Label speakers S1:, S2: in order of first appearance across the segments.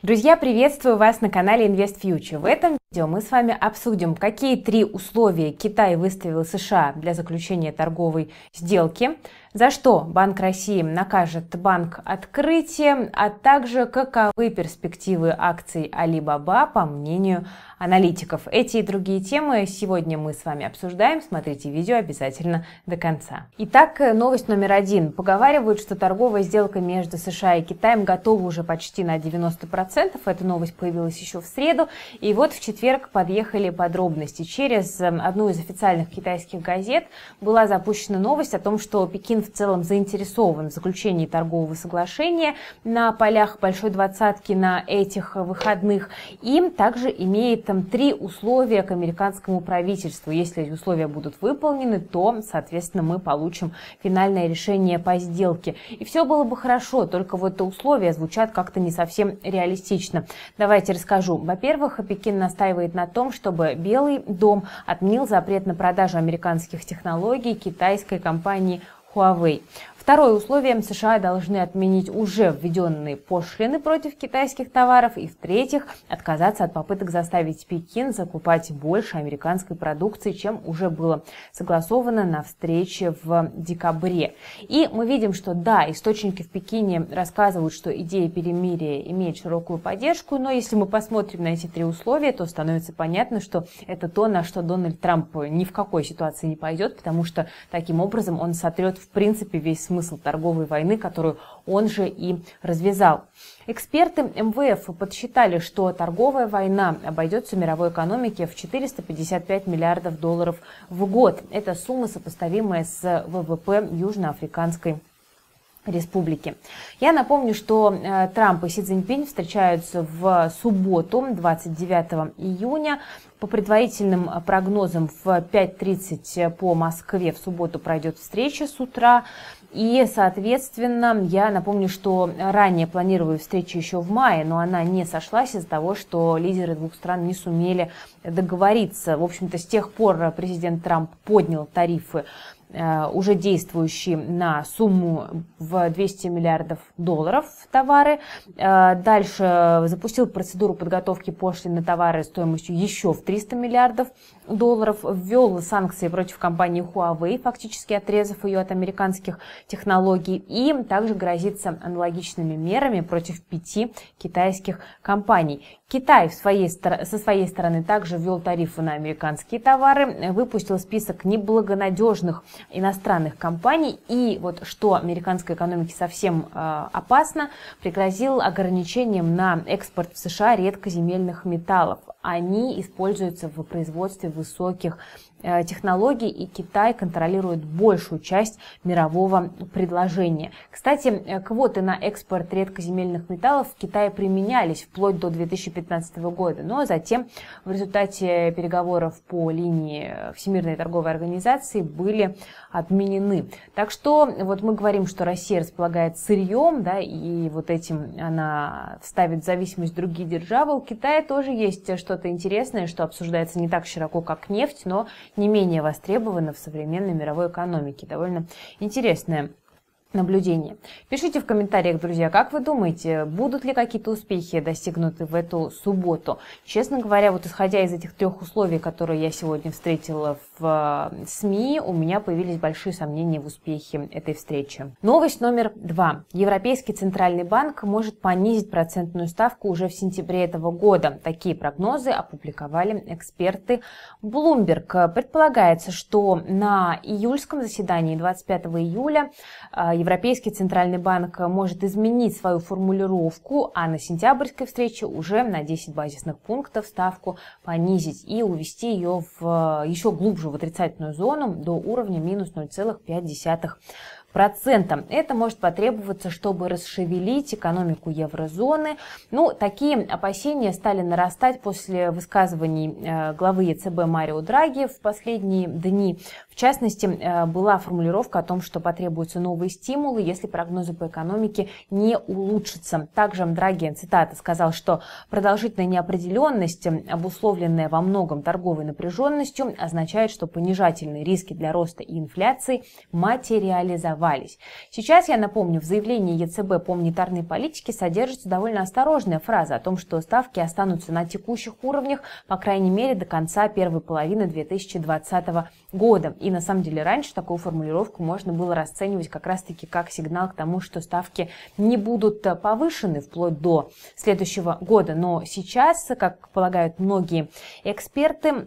S1: Друзья, приветствую вас на канале InvestFuture. В этом мы с вами обсудим, какие три условия Китай выставил США для заключения торговой сделки, за что Банк России накажет банк открытия, а также каковы перспективы акций Alibaba по мнению аналитиков. Эти и другие темы сегодня мы с вами обсуждаем. Смотрите видео обязательно до конца. Итак, новость номер один. Поговаривают, что торговая сделка между США и Китаем готова уже почти на 90%. Эта новость появилась еще в среду. И вот в четверг четверг подъехали подробности. Через эм, одну из официальных китайских газет была запущена новость о том, что Пекин в целом заинтересован в заключении торгового соглашения на полях Большой Двадцатки на этих выходных. И также имеет там эм, три условия к американскому правительству. Если эти условия будут выполнены, то, соответственно, мы получим финальное решение по сделке. И все было бы хорошо, только вот условия звучат как-то не совсем реалистично. Давайте расскажу. Во-первых, Пекин настаивает настаивает на том, чтобы Белый дом отменил запрет на продажу американских технологий китайской компании Huawei. Второе условие: США должны отменить уже введенные пошлины против китайских товаров и, в-третьих, отказаться от попыток заставить Пекин закупать больше американской продукции, чем уже было согласовано на встрече в декабре. И мы видим, что да, источники в Пекине рассказывают, что идея перемирия имеет широкую поддержку, но если мы посмотрим на эти три условия, то становится понятно, что это то, на что Дональд Трамп ни в какой ситуации не пойдет, потому что таким образом он сотрет в принципе весь смысл смысл торговой войны, которую он же и развязал. Эксперты МВФ подсчитали, что торговая война обойдется мировой экономике в 455 миллиардов долларов в год. Это сумма, сопоставимая с ВВП Южноафриканской республики. Я напомню, что э, Трамп и Си Цзиньпинь встречаются в субботу, 29 июня. По предварительным э, прогнозам в 5.30 э, по Москве в субботу пройдет встреча с утра. И, соответственно, я напомню, что ранее планировали встречу еще в мае, но она не сошлась из-за того, что лидеры двух стран не сумели договориться. В общем-то, с тех пор президент Трамп поднял тарифы Э, уже действующие на сумму в 200 миллиардов долларов товары. Э, дальше запустил процедуру подготовки пошлин на товары стоимостью еще в 300 миллиардов долларов. Ввел санкции против компании Huawei, фактически отрезав ее от американских технологий. И также грозится аналогичными мерами против пяти китайских компаний. Китай в своей, со своей стороны также ввел тарифы на американские товары, выпустил список неблагонадежных иностранных компаний и, вот что американской экономике совсем а, опасно, пригрозил ограничением на экспорт в США редкоземельных металлов. Они используются в производстве высоких Э, технологий, и Китай контролирует большую часть мирового предложения. Кстати, э, квоты на экспорт редкоземельных металлов в Китае применялись вплоть до 2015 года, но затем в результате переговоров по линии Всемирной торговой организации были отменены. Так что вот мы говорим, что Россия располагает сырьем, да, и вот этим она вставит в зависимость другие державы. У Китая тоже есть что-то интересное, что обсуждается не так широко, как нефть, но не менее востребована в современной мировой экономике. Довольно интересная наблюдения. Пишите в комментариях, друзья, как вы думаете, будут ли какие-то успехи достигнуты в эту субботу? Честно говоря, вот исходя из этих трех условий, которые я сегодня встретила в э, СМИ, у меня появились большие сомнения в успехе этой встречи. Новость номер два. Европейский центральный банк может понизить процентную ставку уже в сентябре этого года. Такие прогнозы опубликовали эксперты Bloomberg. Э, предполагается, что на июльском заседании 25 июля э, Европейский центральный банк может изменить свою формулировку, а на сентябрьской встрече уже на 10 базисных пунктов ставку понизить и увести ее в э, еще глубже в отрицательную зону до уровня минус 0,5% процентом. Это может потребоваться, чтобы расшевелить экономику еврозоны. Ну, такие опасения стали нарастать после высказываний э, главы ЕЦБ Марио Драги в последние дни. В частности, э, была формулировка о том, что потребуются новые стимулы, если прогнозы по экономике не улучшатся. Также Драги, цитата, сказал, что продолжительная неопределенность, обусловленная во многом торговой напряженностью, означает, что понижательные риски для роста и инфляции материализованы сомневались. Сейчас, я напомню, в заявлении ЕЦБ по монетарной политике содержится довольно осторожная фраза о том, что ставки останутся на текущих уровнях, по крайней мере, до конца первой половины 2020 года. И на самом деле раньше такую формулировку можно было расценивать как раз-таки как сигнал к тому, что ставки не будут э, повышены вплоть до следующего года. Но сейчас, как полагают многие эксперты,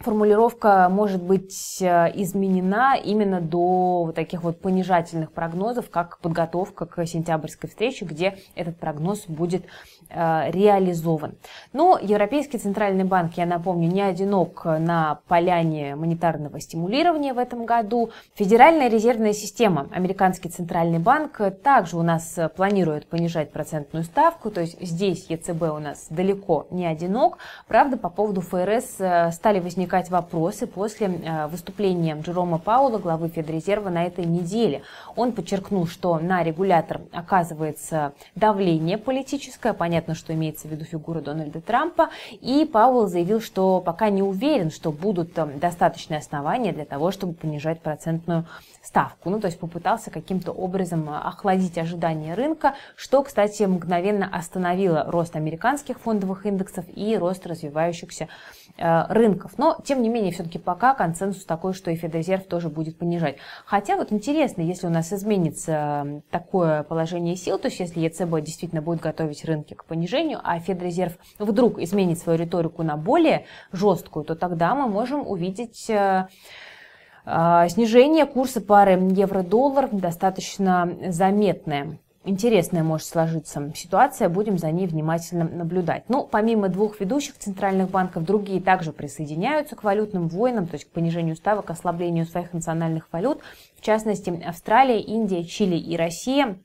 S1: формулировка может быть э, изменена именно до вот таких вот понижательных прогнозов, как подготовка к сентябрьской встрече, где этот прогноз будет э, реализован. Но Европейский центральный банк, я напомню, не одинок на поляне монетарного стимулирования в этом году. Федеральная резервная система, американский центральный банк, также у нас планирует понижать процентную ставку, то есть здесь ЕЦБ у нас далеко не одинок. Правда, по поводу ФРС э, стали возникать возникать вопросы после э, выступления Джерома Паула, главы Федрезерва, на этой неделе. Он подчеркнул, что на регулятор оказывается давление политическое, понятно, что имеется в виду фигура Дональда Трампа, и Паул заявил, что пока не уверен, что будут э, достаточные основания для того, чтобы понижать процентную ставку. Ну, то есть попытался каким-то образом э, охладить ожидания рынка, что, кстати, мгновенно остановило рост американских фондовых индексов и рост развивающихся рынков. Но тем не менее, все-таки пока консенсус такой, что и Федрезерв тоже будет понижать. Хотя вот интересно, если у нас изменится такое положение сил, то есть если ЕЦБ действительно будет готовить рынки к понижению, а Федрезерв вдруг изменит свою риторику на более жесткую, то тогда мы можем увидеть э, а, снижение курса пары евро-доллар достаточно заметное интересная может сложиться ситуация, будем за ней внимательно наблюдать. Ну, помимо двух ведущих центральных банков, другие также присоединяются к валютным войнам, то есть к понижению ставок, ослаблению своих национальных валют. В частности, Австралия, Индия, Чили и Россия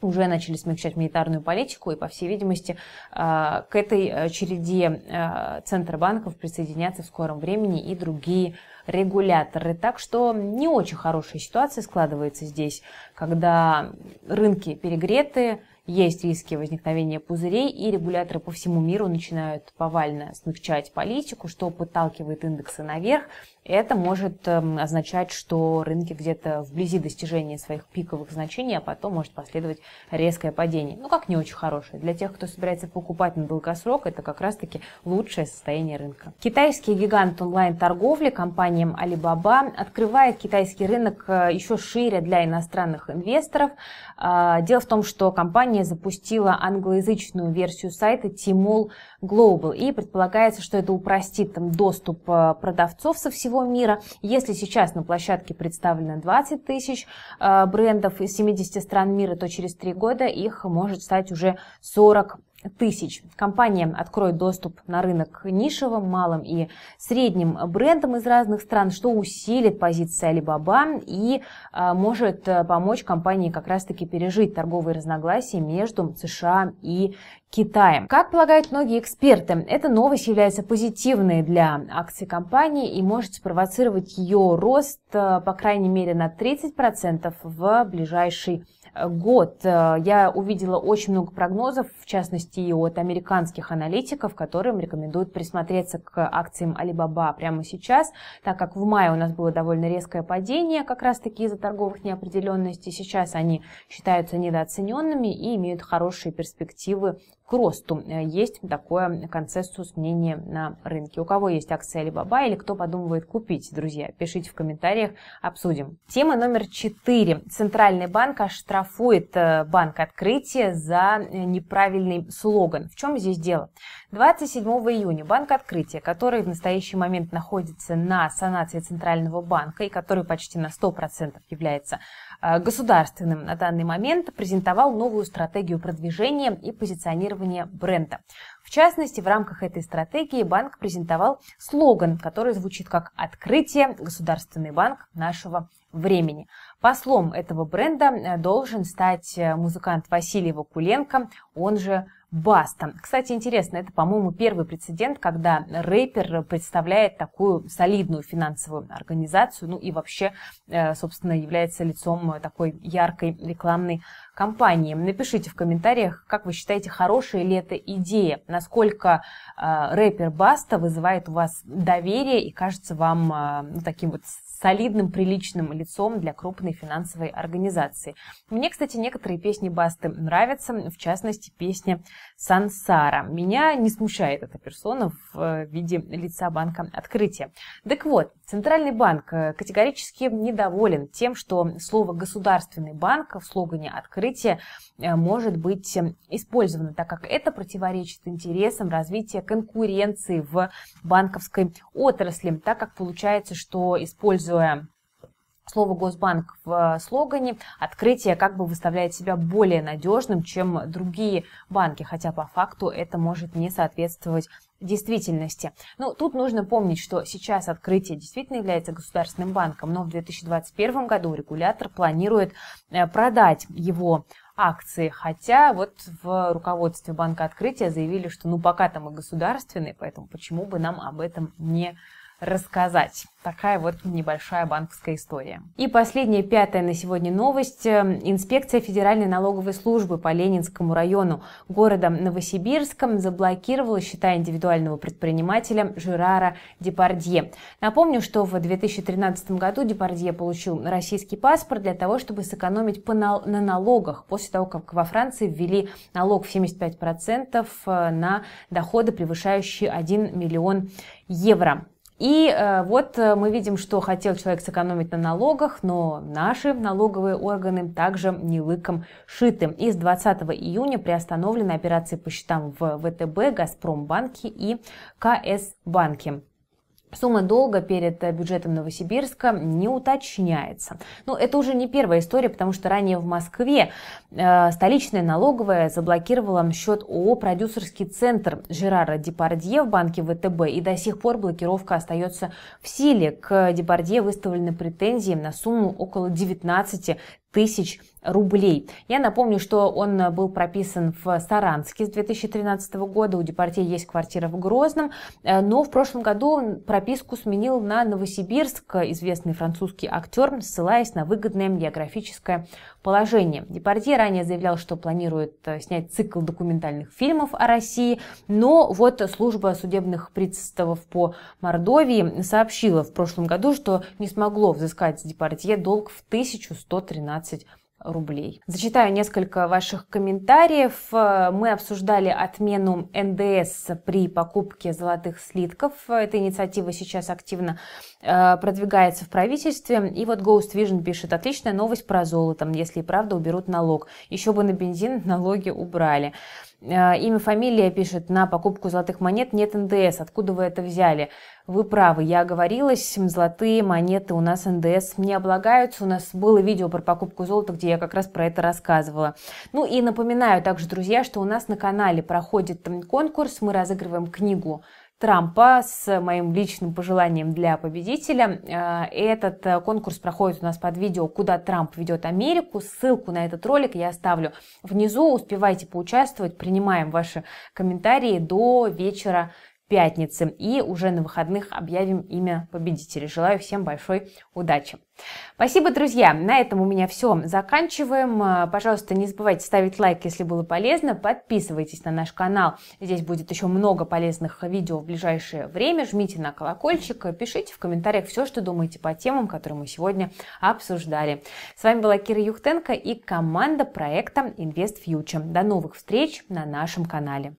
S1: уже начали смягчать монетарную политику, и, по всей видимости, а, к этой э, череде э, центробанков присоединятся в скором времени и другие банки регуляторы. Так что не очень хорошая ситуация складывается здесь, когда рынки перегреты, есть риски возникновения пузырей, и регуляторы по всему миру начинают повально смягчать политику, что подталкивает индексы наверх. Это может эм, означать, что рынки где-то вблизи достижения своих пиковых значений, а потом может последовать резкое падение. Ну, как не очень хорошее. Для тех, кто собирается покупать на долгосрок, это как раз-таки лучшее состояние рынка. Китайский гигант онлайн-торговли компания Alibaba открывает китайский рынок э, еще шире для иностранных инвесторов. А, дело в том, что компания запустила англоязычную версию сайта Tmall Global, и предполагается, что это упростит там, доступ а, продавцов со всего мира. Если сейчас на площадке представлено 20 тысяч а, брендов из 70 стран мира, то через три года их может стать уже 40 тысяч. Компания откроет доступ на рынок нишевым, малым и средним брендам из разных стран, что усилит позиции Alibaba и а, может э, помочь компании как раз-таки пережить торговые разногласия между США и Китаем. Как полагают многие эксперты, эта новость является позитивной для акций компании и может спровоцировать ее рост, э, по крайней мере, на 30% в ближайший Э, год. Э, я увидела очень много прогнозов, в частности и от американских аналитиков, которым рекомендуют присмотреться к акциям Alibaba прямо сейчас, так как в мае у нас было довольно резкое падение как раз-таки из-за торговых неопределенностей. Сейчас они считаются недооцененными и имеют хорошие перспективы к росту. Э, есть такое консенсус мнение на рынке. У кого есть акция Alibaba или кто подумывает купить, друзья, пишите в комментариях, обсудим. Тема номер 4. Центральный банк оштрафует э, банк открытия за э, неправильный слоган. В чем здесь дело? 27 июня банк открытия, который в настоящий момент находится на санации Центрального банка и который почти на 100% является Э, государственным на данный момент презентовал новую стратегию продвижения и позиционирования бренда. В частности, в рамках этой стратегии банк презентовал слоган, который звучит как «Открытие. Государственный банк нашего времени». Послом этого бренда э, должен стать э, музыкант Василий Вакуленко, он же Баста. Кстати, интересно, это, по-моему, первый прецедент, когда рэпер представляет такую солидную финансовую организацию, ну и вообще, э, собственно, является лицом такой яркой рекламной компаниям. Напишите в комментариях, как вы считаете, хорошая ли это идея, насколько э, рэпер Баста вызывает у вас доверие и кажется вам э, таким вот солидным, приличным лицом для крупной финансовой организации. Мне, кстати, некоторые песни Басты нравятся, в частности, песня «Сансара». Меня не смущает эта персона в э, виде лица банка Открытия. Так вот, Центральный банк э, категорически недоволен тем, что слово «государственный банк» в слогане «Открытие» открытие э, может быть эм, использовано, так как это противоречит интересам развития конкуренции в банковской отрасли, так как получается, что используя Слово «Госбанк» в э, слогане открытие как бы выставляет себя более надежным, чем другие банки, хотя по факту это может не соответствовать действительности. Ну, тут нужно помнить, что сейчас открытие действительно является государственным банком, но в 2021 году регулятор планирует э, продать его акции, хотя вот в руководстве банка открытия заявили, что ну пока там и государственные, поэтому почему бы нам об этом не говорить рассказать. Такая вот небольшая банковская история. И последняя, пятая на сегодня новость. Эм, инспекция Федеральной налоговой службы по Ленинскому району города Новосибирском заблокировала счета индивидуального предпринимателя Жерара Депардье. Напомню, что в 2013 году Депардье получил российский паспорт для того, чтобы сэкономить на налогах после того, как во Франции ввели налог в 75% э, на доходы, превышающие 1 миллион евро. И э, вот э, мы видим, что хотел человек сэкономить на налогах, но наши налоговые органы также не лыком шиты. И с 20 июня приостановлены операции по счетам в ВТБ, Газпромбанке и КС-банке. Сумма долга перед э, бюджетом Новосибирска не уточняется. Но ну, это уже не первая история, потому что ранее в Москве э, столичная налоговая заблокировала счет ООО «Продюсерский центр» Жерара Депардье в банке ВТБ, и до сих пор блокировка остается в силе. К Депардье выставлены претензии на сумму около 19 тысяч рублей. Я напомню, что он э, был прописан в Саранске с 2013 года, у Департе есть квартира в Грозном, э, но в прошлом году он прописку сменил на Новосибирск, известный французский актер, ссылаясь на выгодное географическое положение. Департе ранее заявлял, что планирует э, снять цикл документальных фильмов о России, но вот служба судебных приставов по Мордовии сообщила в прошлом году, что не смогло взыскать с Департе долг в 1113 20 рублей. Зачитаю несколько ваших комментариев. Мы обсуждали отмену НДС при покупке золотых слитков. Эта инициатива сейчас активно э, продвигается в правительстве. И вот Ghost Vision пишет, отличная новость про золото, если и правда уберут налог. Еще бы на бензин налоги убрали. Э, имя, фамилия пишет, на покупку золотых монет нет НДС. Откуда вы это взяли? Вы правы, я оговорилась, золотые монеты у нас НДС не облагаются. У нас было видео про покупку золота, где я как раз про это рассказывала. Ну и напоминаю также, друзья, что у нас на канале проходит конкурс. Мы разыгрываем книгу Трампа с моим личным пожеланием для победителя. Э, этот э, конкурс проходит у нас под видео «Куда Трамп ведет Америку». Ссылку на этот ролик я оставлю внизу. Успевайте поучаствовать, принимаем ваши комментарии до вечера пятницы. И уже на выходных объявим имя победителя. Желаю всем большой удачи. Спасибо, друзья. На этом у меня все. Заканчиваем. А, пожалуйста, не забывайте ставить лайк, если было полезно. Подписывайтесь на наш канал. Здесь будет еще много полезных видео в ближайшее время. Жмите на колокольчик. Пишите в комментариях все, что думаете по темам, которые мы сегодня обсуждали. С вами была Кира Юхтенко и команда проекта InvestFuture. До новых встреч на нашем канале.